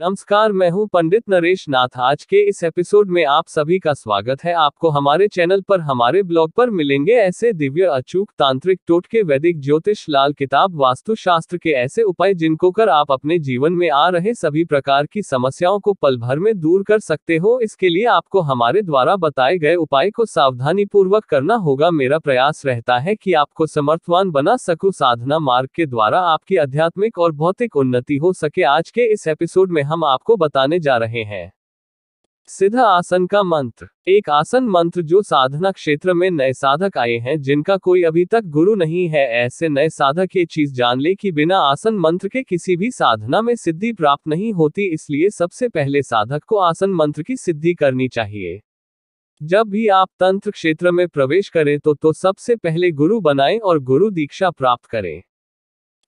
नमस्कार मैं हूं पंडित नरेश नाथ आज के इस एपिसोड में आप सभी का स्वागत है आपको हमारे चैनल पर हमारे ब्लॉग पर मिलेंगे ऐसे दिव्य अचूक तांत्रिक टोटके वैदिक ज्योतिष लाल किताब वास्तु शास्त्र के ऐसे उपाय जिनको कर आप अपने जीवन में आ रहे सभी प्रकार की समस्याओं को पल भर में दूर कर सकते हो इसके लिए आपको हमारे द्वारा बताए गए उपाय को सावधानी पूर्वक करना होगा मेरा प्रयास रहता है की आपको समर्थवान बना सकू साधना मार्ग के द्वारा आपकी आध्यात्मिक और भौतिक उन्नति हो सके आज के इस एपिसोड में हम आपको बताने जा रहे हैं सिद्ध आसन का मंत्र एक आसन मंत्र जो साधना क्षेत्र में नए साधक आए हैं जिनका कोई अभी तक गुरु नहीं है ऐसे नए साधक ये चीज जान ले कि बिना आसन मंत्र के किसी भी साधना में सिद्धि प्राप्त नहीं होती इसलिए सबसे पहले साधक को आसन मंत्र की सिद्धि करनी चाहिए जब भी आप तंत्र क्षेत्र में प्रवेश करें तो तो सबसे पहले गुरु बनाएं और गुरु दीक्षा प्राप्त करें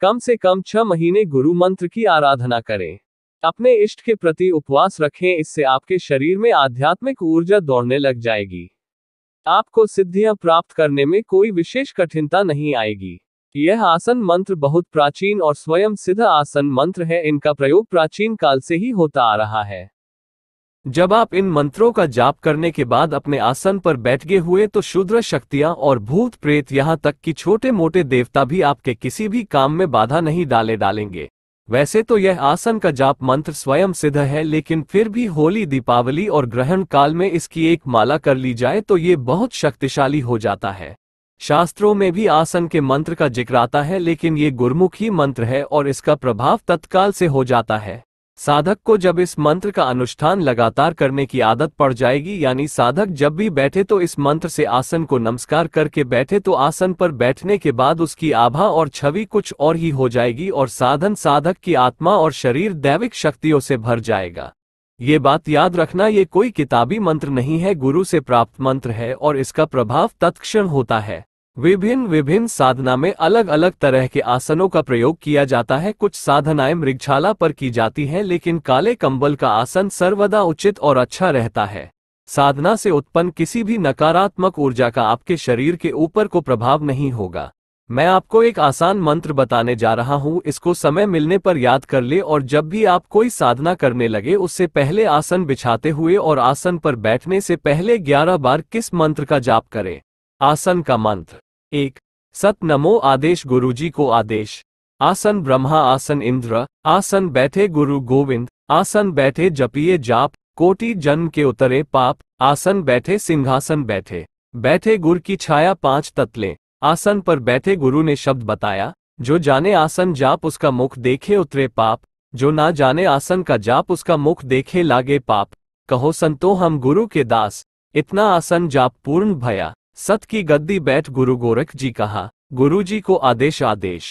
कम से कम छह महीने गुरु मंत्र की आराधना करें अपने इष्ट के प्रति उपवास रखें इससे आपके शरीर में आध्यात्मिक ऊर्जा दौड़ने लग जाएगी आपको सिद्धियां प्राप्त करने में कोई विशेष कठिनता नहीं आएगी यह आसन मंत्र बहुत प्राचीन और स्वयं सिद्ध आसन मंत्र है इनका प्रयोग प्राचीन काल से ही होता आ रहा है जब आप इन मंत्रों का जाप करने के बाद अपने आसन पर बैठ गए हुए तो शुद्र शक्तियां और भूत प्रेत यहाँ तक कि छोटे मोटे देवता भी आपके किसी भी काम में बाधा नहीं डाले डालेंगे वैसे तो यह आसन का जाप मंत्र स्वयं सिद्ध है लेकिन फिर भी होली दीपावली और ग्रहण काल में इसकी एक माला कर ली जाए तो ये बहुत शक्तिशाली हो जाता है शास्त्रों में भी आसन के मंत्र का जिक्र आता है लेकिन ये गुरमुखी मंत्र है और इसका प्रभाव तत्काल से हो जाता है साधक को जब इस मंत्र का अनुष्ठान लगातार करने की आदत पड़ जाएगी यानी साधक जब भी बैठे तो इस मंत्र से आसन को नमस्कार करके बैठे तो आसन पर बैठने के बाद उसकी आभा और छवि कुछ और ही हो जाएगी और साधन साधक की आत्मा और शरीर दैविक शक्तियों से भर जाएगा ये बात याद रखना ये कोई किताबी मंत्र नहीं है गुरु से प्राप्त मंत्र है और इसका प्रभाव तत्क्षण होता है विभिन्न विभिन्न साधना में अलग अलग तरह के आसनों का प्रयोग किया जाता है कुछ साधनाएं मृगछाला पर की जाती हैं लेकिन काले कंबल का आसन सर्वदा उचित और अच्छा रहता है साधना से उत्पन्न किसी भी नकारात्मक ऊर्जा का आपके शरीर के ऊपर को प्रभाव नहीं होगा मैं आपको एक आसान मंत्र बताने जा रहा हूँ इसको समय मिलने पर याद कर ले और जब भी आप कोई साधना करने लगे उससे पहले आसन बिछाते हुए और आसन पर बैठने से पहले 11 बार किस मंत्र का जाप करें आसन का मंत्र एक सत नमो आदेश गुरुजी को आदेश आसन ब्रह्मा आसन इंद्र आसन बैठे गुरु गोविंद आसन बैठे जपिए जाप कोटि जन्म के उतरे पाप आसन बैठे सिंहासन बैठे बैठे गुर की छाया पांच तत्ले आसन पर बैठे गुरु ने शब्द बताया जो जाने आसन जाप उसका मुख देखे उतरे पाप जो ना जाने आसन का जाप उसका मुख देखे लागे पाप कहो संतो हम गुरु के दास इतना आसन जाप पूर्ण भया सत की गद्दी बैठ गुरु गोरख जी कहा गुरु जी को आदेश आदेश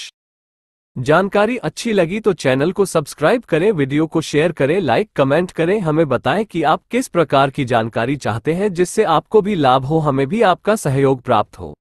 जानकारी अच्छी लगी तो चैनल को सब्सक्राइब करें वीडियो को शेयर करें लाइक कमेंट करें हमें बताएं कि आप किस प्रकार की जानकारी चाहते हैं जिससे आपको भी लाभ हो हमें भी आपका सहयोग प्राप्त हो